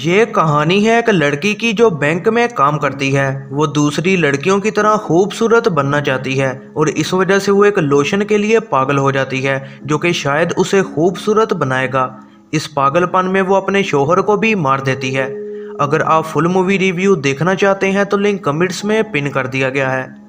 ये कहानी है एक लड़की की जो बैंक में काम करती है वो दूसरी लड़कियों की तरह खूबसूरत बनना चाहती है और इस वजह से वो एक लोशन के लिए पागल हो जाती है जो कि शायद उसे खूबसूरत बनाएगा इस पागलपन में वो अपने शोहर को भी मार देती है अगर आप फुल मूवी रिव्यू देखना चाहते हैं तो लिंक कमेंट्स में पिन कर दिया गया है